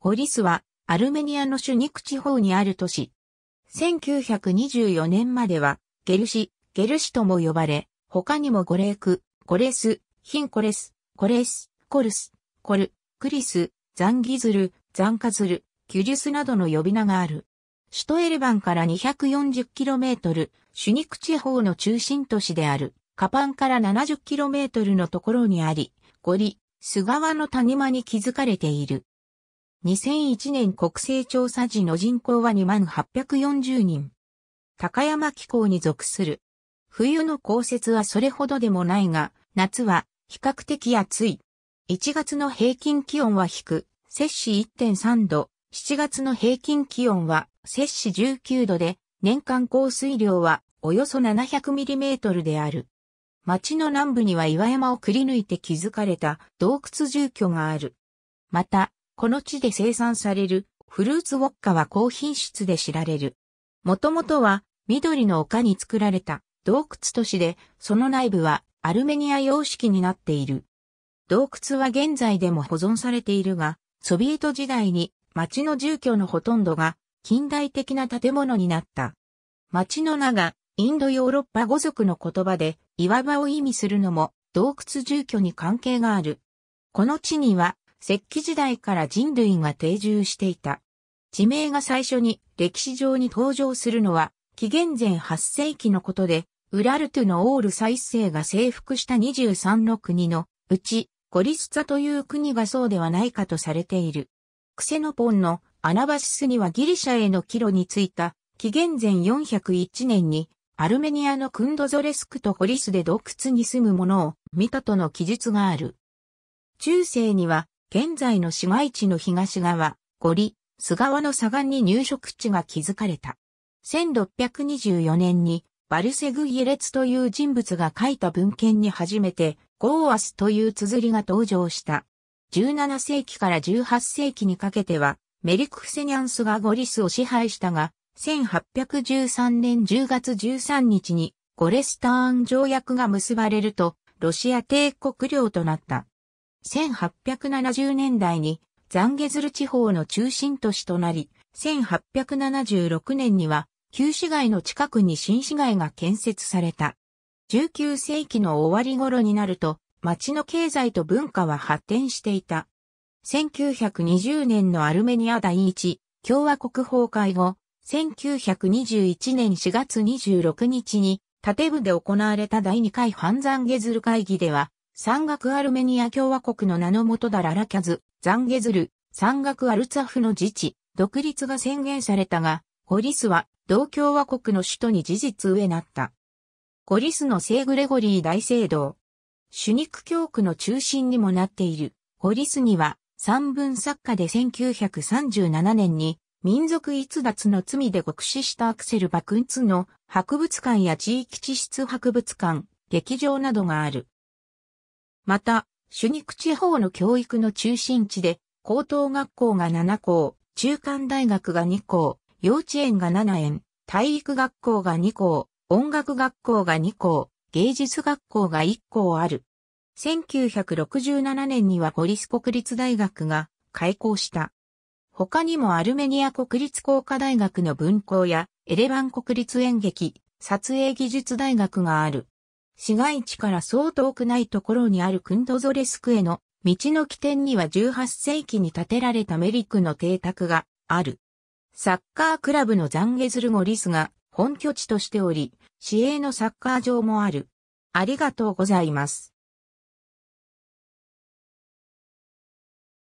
ゴリスは、アルメニアのシュニク地方にある都市。1924年までは、ゲルシ、ゲルシとも呼ばれ、他にもゴレーク、ゴレス、ヒンコレス、コレス、コルス、コル、クリス、ザンギズル、ザンカズル、キュリュスなどの呼び名がある。首都エレバンから 240km、シュニク地方の中心都市である、カパンから 70km のところにあり、ゴリ、ス川の谷間に築かれている。2001年国勢調査時の人口は2840人。高山気候に属する。冬の降雪はそれほどでもないが、夏は比較的暑い。1月の平均気温は低、摂氏1.3度、7月の平均気温は摂氏19度で、年間降水量はおよそ7 0 0トルである。町の南部には岩山をくり抜いて築かれた洞窟住居がある。また、この地で生産されるフルーツウォッカは高品質で知られる。もともとは緑の丘に作られた洞窟都市で、その内部はアルメニア様式になっている。洞窟は現在でも保存されているが、ソビエト時代に町の住居のほとんどが近代的な建物になった。町の名がインドヨーロッパ語族の言葉で岩場を意味するのも洞窟住居に関係がある。この地には石器時代から人類が定住していた。地名が最初に歴史上に登場するのは、紀元前8世紀のことで、ウラルトゥのオール再生が征服した23の国のうち、ゴリスツァという国がそうではないかとされている。クセノポンのアナバシスにはギリシャへの帰路についた、紀元前401年に、アルメニアのクンドゾレスクとホリスで洞窟に住む者を見たとの記述がある。中世には現在の市街地の東側、五里、菅川の左岸に入植地が築かれた。1624年にバルセグイエレツという人物が書いた文献に初めてゴーアスという綴りが登場した。17世紀から18世紀にかけてはメリクフセニャンスがゴリスを支配したが、1813年10月13日にゴレスターン条約が結ばれるとロシア帝国領となった。1870年代にザンゲズル地方の中心都市となり、1876年には旧市街の近くに新市街が建設された。19世紀の終わり頃になると、町の経済と文化は発展していた。1920年のアルメニア第一共和国崩壊後、1921年4月26日に、建部で行われた第2回ハンザンゲズル会議では、山岳アルメニア共和国の名のもとだララキャズ、ザンゲズル、山岳アルツァフの自治、独立が宣言されたが、ゴリスは同共和国の首都に事実上なった。ゴリスの聖グレゴリー大聖堂。主肉教区の中心にもなっている、ゴリスには、三文作家で1937年に、民族逸脱の罪で獄死したアクセル・バクンツの博物館や地域地質博物館、劇場などがある。また、主肉地方の教育の中心地で、高等学校が7校、中間大学が2校、幼稚園が7園、体育学校が2校、音楽学校が2校、芸術学校が1校ある。1967年にはゴリス国立大学が開校した。他にもアルメニア国立工科大学の文校やエレバン国立演劇、撮影技術大学がある。市街地からそう遠くないところにあるクンドゾレスクへの道の起点には18世紀に建てられたメリックの邸宅がある。サッカークラブのザンゲズルゴリスが本拠地としており、市営のサッカー場もある。ありがとうございます。